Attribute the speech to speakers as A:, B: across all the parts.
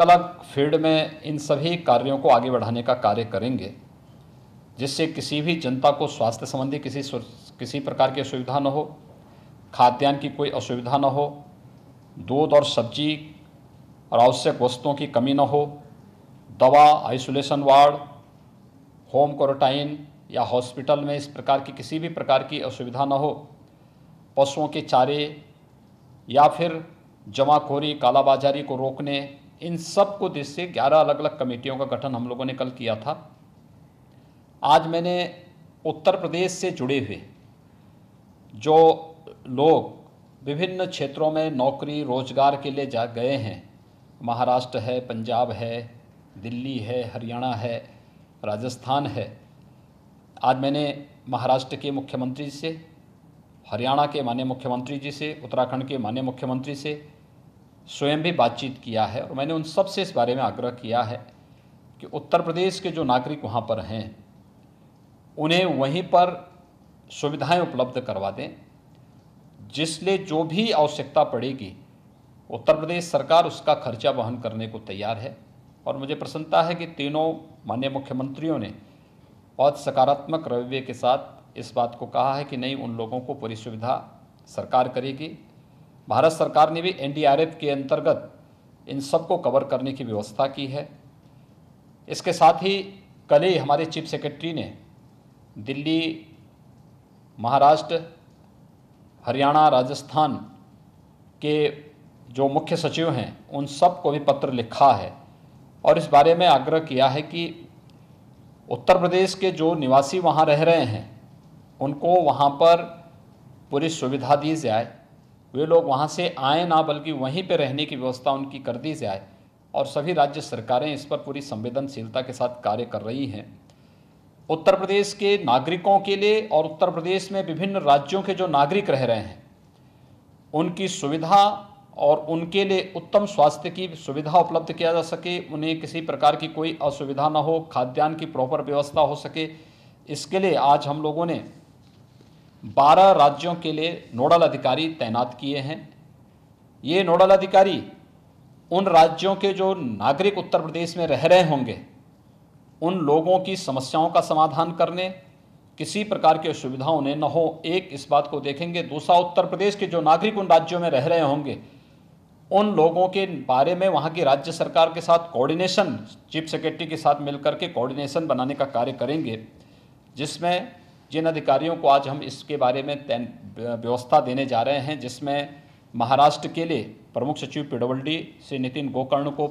A: अलग फील्ड में इन सभी कार्यों को आगे बढ़ाने का कार्य करेंगे जिससे किसी भी जनता को स्वास्थ्य संबंधी किसी किसी प्रकार की असुविधा न हो खाद्यान्न की कोई असुविधा न हो दूध और सब्जी और आवश्यक वस्तुओं की कमी न हो दवा आइसोलेशन वार्ड होम क्वारंटाइन या हॉस्पिटल में इस प्रकार की किसी भी प्रकार की असुविधा न हो पशुओं के चारे या फिर जमाखोरी कालाबाजारी को रोकने इन सब को देश से ग्यारह अलग अलग कमेटियों का गठन हम लोगों ने कल किया था आज मैंने उत्तर प्रदेश से जुड़े हुए जो लोग विभिन्न क्षेत्रों में नौकरी रोजगार के लिए जा गए हैं महाराष्ट्र है पंजाब है दिल्ली है हरियाणा है राजस्थान है आज मैंने महाराष्ट्र के मुख्यमंत्री से हरियाणा के माननीय मुख्यमंत्री जी से उत्तराखंड के माननीय मुख्यमंत्री से स्वयं भी बातचीत किया है और मैंने उन सब से इस बारे में आग्रह किया है कि उत्तर प्रदेश के जो नागरिक वहाँ पर हैं उन्हें वहीं पर सुविधाएं उपलब्ध करवा दें जिसलिए जो भी आवश्यकता पड़ेगी उत्तर प्रदेश सरकार उसका खर्चा वहन करने को तैयार है और मुझे प्रसन्नता है कि तीनों माननीय मुख्यमंत्रियों ने बहुत सकारात्मक रवैये के साथ इस बात को कहा है कि नहीं उन लोगों को पूरी सुविधा सरकार करेगी भारत सरकार ने भी एनडीआरएफ के अंतर्गत इन सबको कवर करने की व्यवस्था की है इसके साथ ही कल ही हमारे चीफ सेक्रेटरी ने दिल्ली महाराष्ट्र हरियाणा राजस्थान के जो मुख्य सचिव हैं उन सब को भी पत्र लिखा है और इस बारे में आग्रह किया है कि उत्तर प्रदेश के जो निवासी वहाँ रह रहे हैं उनको वहाँ पर पूरी सुविधा दी जाए वे लोग वहाँ से आए ना बल्कि वहीं पर रहने की व्यवस्था उनकी कर दी जाए और सभी राज्य सरकारें इस पर पूरी संवेदनशीलता के साथ कार्य कर रही हैं उत्तर प्रदेश के नागरिकों के लिए और उत्तर प्रदेश में विभिन्न राज्यों के जो नागरिक रह रहे हैं उनकी सुविधा और उनके लिए उत्तम स्वास्थ्य की सुविधा उपलब्ध किया जा सके उन्हें किसी प्रकार की कोई असुविधा ना हो खाद्यान्न की प्रॉपर व्यवस्था हो सके इसके लिए आज हम लोगों ने बारह राज्यों के लिए नोडल अधिकारी तैनात किए हैं ये नोडल अधिकारी उन राज्यों के जो नागरिक उत्तर प्रदेश में रह रहे होंगे उन लोगों की समस्याओं का समाधान करने किसी प्रकार की असुविधा उन्हें न हो एक इस बात को देखेंगे दूसरा उत्तर प्रदेश के जो नागरिक उन राज्यों में रह रहे होंगे उन लोगों के बारे में वहाँ की राज्य सरकार के साथ कोऑर्डिनेशन चीफ सेक्रेटरी के साथ मिलकर के कोऑर्डिनेशन बनाने का कार्य करेंगे जिसमें जिन अधिकारियों को आज हम इसके बारे में व्यवस्था देने जा रहे हैं जिसमें महाराष्ट्र के लिए प्रमुख सचिव पीडब्ल्यूडी श्री नितिन गोकर्ण को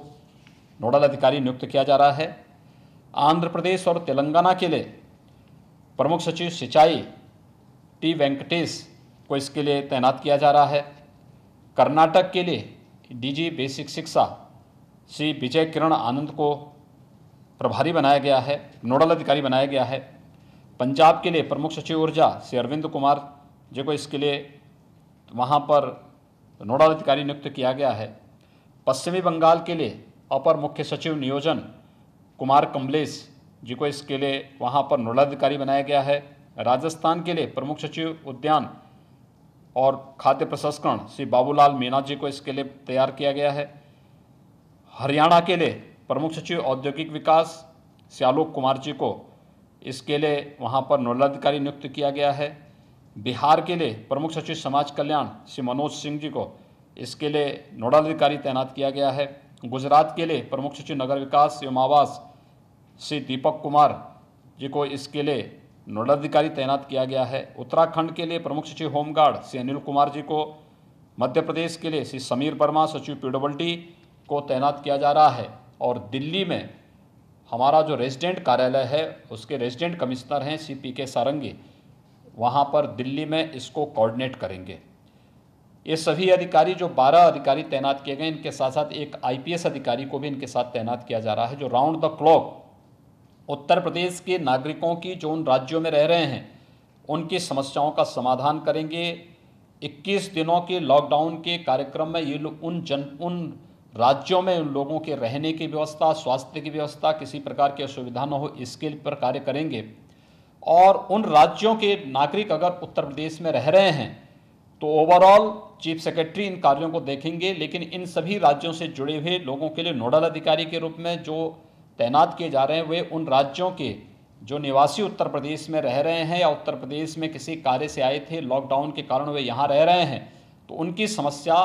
A: नोडल अधिकारी नियुक्त किया जा रहा है आंध्र प्रदेश और तेलंगाना के लिए प्रमुख सचिव सिंचाई टी वेंकटेश को इसके लिए तैनात किया जा रहा है कर्नाटक के लिए डीजी बेसिक शिक्षा श्री विजय किरण आनंद को प्रभारी बनाया गया है नोडल अधिकारी बनाया गया है पंजाब के लिए प्रमुख सचिव ऊर्जा श्री अरविंद कुमार जी को इसके लिए वहाँ पर नोडल अधिकारी नियुक्त किया गया है पश्चिमी बंगाल के लिए अपर मुख्य सचिव नियोजन कुमार कमलेश जी को इसके लिए वहाँ पर नोडल अधिकारी बनाया गया है राजस्थान के लिए प्रमुख सचिव उद्यान और खाद्य प्रसंस्करण श्री बाबूलाल मीना जी को इसके लिए तैयार किया गया है हरियाणा के लिए प्रमुख सचिव औद्योगिक विकास श्यालोक कुमार जी को इसके लिए वहाँ पर नोडल अधिकारी नियुक्त किया गया है बिहार के लिए प्रमुख सचिव समाज कल्याण श्री मनोज सिंह जी को इसके लिए नोडल अधिकारी तैनात किया गया है गुजरात के लिए प्रमुख सचिव नगर विकास एवं आवास श्री दीपक कुमार जी को इसके लिए नोडल अधिकारी तैनात किया गया है उत्तराखंड के लिए प्रमुख सचिव होमगार्ड श्री अनिल कुमार जी को मध्य प्रदेश के लिए श्री समीर वर्मा सचिव पीडब्ल्यू को तैनात किया जा रहा है और दिल्ली में हमारा जो रेजिडेंट कार्यालय है उसके रेजिडेंट कमिश्नर हैं सी पी के सारंगी वहाँ पर दिल्ली में इसको कोऑर्डिनेट करेंगे ये सभी अधिकारी जो 12 अधिकारी तैनात किए गए इनके साथ साथ एक आईपीएस अधिकारी को भी इनके साथ तैनात किया जा रहा है जो round the clock Uttar Pradesh के नागरिकों की जो उन राज्यों में रह रहे हैं उनकी समस्याओं का समाधान करेंगे 21 दिनों के लॉकडाउन के कार्यक्रम में ये लोग उन जन उन राज्यों में उन लोगों के रहने की व्यवस्था स्वास्थ्य की व्यवस्था किसी प्रकार की असुविधा न हो इसके पर कार्य करेंगे और उन राज्यों के नागरिक अगर उत्तर प्रदेश में रह रहे हैं तो ओवरऑल चीफ सेक्रेटरी इन कार्यों को देखेंगे लेकिन इन सभी राज्यों से जुड़े हुए लोगों के लिए नोडल अधिकारी के रूप में जो तैनात किए जा रहे हैं वे उन राज्यों के जो निवासी उत्तर प्रदेश में रह रहे हैं या उत्तर प्रदेश में किसी कार्य से आए थे लॉकडाउन के कारण वे यहाँ रह रहे हैं तो उनकी समस्या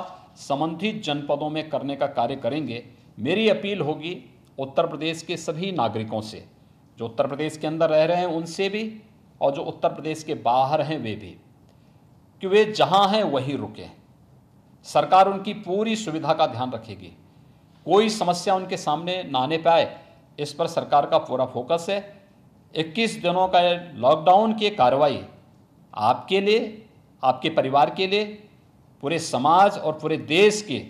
A: संबंधित जनपदों में करने का कार्य करेंगे मेरी अपील होगी उत्तर प्रदेश के सभी नागरिकों से जो उत्तर प्रदेश के अंदर रह रहे हैं उनसे भी और जो उत्तर प्रदेश के बाहर हैं वे भी कि वे जहां हैं वहीं रुकें सरकार उनकी पूरी सुविधा का ध्यान रखेगी कोई समस्या उनके सामने ना आने पाए इस पर सरकार का पूरा फोकस है 21 दिनों का लॉकडाउन की कार्रवाई आपके लिए आपके परिवार के लिए पूरे समाज और पूरे देश के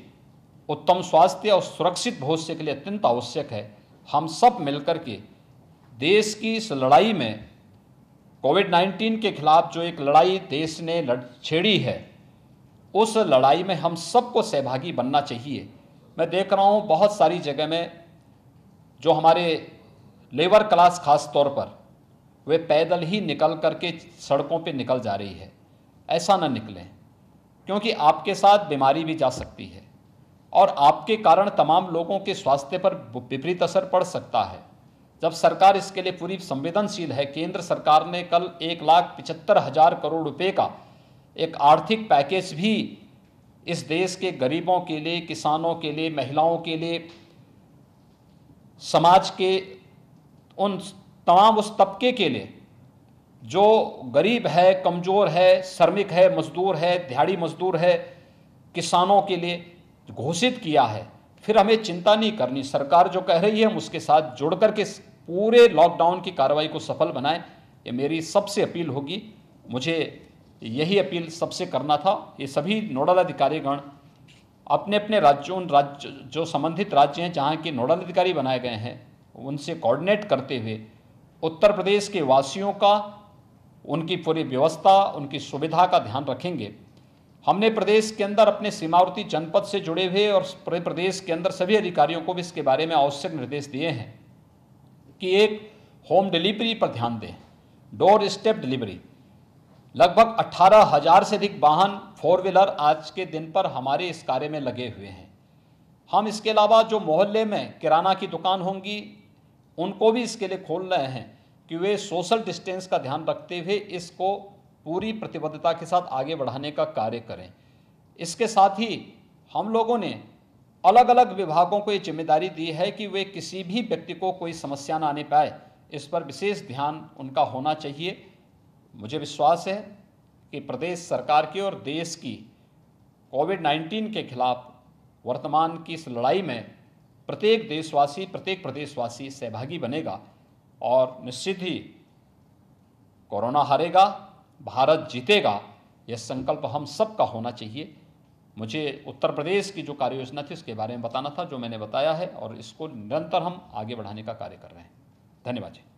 A: उत्तम स्वास्थ्य और सुरक्षित भविष्य के लिए अत्यंत आवश्यक है हम सब मिलकर के देश की इस लड़ाई में कोविड 19 के खिलाफ जो एक लड़ाई देश ने लड़ छेड़ी है उस लड़ाई में हम सबको सहभागी बनना चाहिए मैं देख रहा हूँ बहुत सारी जगह में जो हमारे लेबर क्लास खास तौर पर वे पैदल ही निकल करके सड़कों पे निकल जा रही है ऐसा ना निकलें क्योंकि आपके साथ बीमारी भी जा सकती है और आपके कारण तमाम लोगों के स्वास्थ्य पर विपरीत असर पड़ सकता है जब सरकार इसके लिए पूरी संवेदनशील है केंद्र सरकार ने कल एक लाख पिचहत्तर हजार करोड़ रुपए का एक आर्थिक पैकेज भी इस देश के गरीबों के लिए किसानों के लिए महिलाओं के लिए समाज के उन तमाम उस तबके के लिए जो गरीब है कमज़ोर है श्रमिक है मजदूर है दिहाड़ी मजदूर है किसानों के लिए घोषित किया है फिर हमें चिंता नहीं करनी सरकार जो कह रही है हम उसके साथ जुड़ कर के पूरे लॉकडाउन की कार्रवाई को सफल बनाएं ये मेरी सबसे अपील होगी मुझे यही अपील सबसे करना था ये सभी नोडल अधिकारीगण अपने अपने राज्यों उन राज्य जो संबंधित राज्य हैं जहाँ के नोडल अधिकारी बनाए गए हैं उनसे कोऑर्डिनेट करते हुए उत्तर प्रदेश के वासियों का उनकी पूरी व्यवस्था उनकी सुविधा का ध्यान रखेंगे हमने प्रदेश के अंदर अपने सीमावर्ती जनपद से जुड़े हुए और प्रदेश के अंदर सभी अधिकारियों को भी इसके बारे में आवश्यक निर्देश दिए हैं कि एक होम डिलीवरी पर ध्यान दें डोर स्टेप डिलीवरी लगभग अट्ठारह हजार से अधिक वाहन फोर व्हीलर आज के दिन पर हमारे इस कार्य में लगे हुए हैं हम इसके अलावा जो मोहल्ले में किराना की दुकान होंगी उनको भी इसके लिए खोल रहे हैं कि वे सोशल डिस्टेंस का ध्यान रखते हुए इसको पूरी प्रतिबद्धता के साथ आगे बढ़ाने का कार्य करें इसके साथ ही हम लोगों ने अलग अलग विभागों को ये जिम्मेदारी दी है कि वे किसी भी व्यक्ति को कोई समस्या ना आने पाए इस पर विशेष ध्यान उनका होना चाहिए मुझे विश्वास है कि प्रदेश सरकार की और देश की कोविड 19 के खिलाफ वर्तमान की इस लड़ाई में प्रत्येक देशवासी प्रत्येक प्रदेशवासी सहभागी बनेगा और निश्चित ही कोरोना हारेगा भारत जीतेगा यह संकल्प हम सब का होना चाहिए मुझे उत्तर प्रदेश की जो कार्य योजना थी उसके बारे में बताना था जो मैंने बताया है और इसको निरंतर हम आगे बढ़ाने का कार्य कर रहे हैं धन्यवाद जी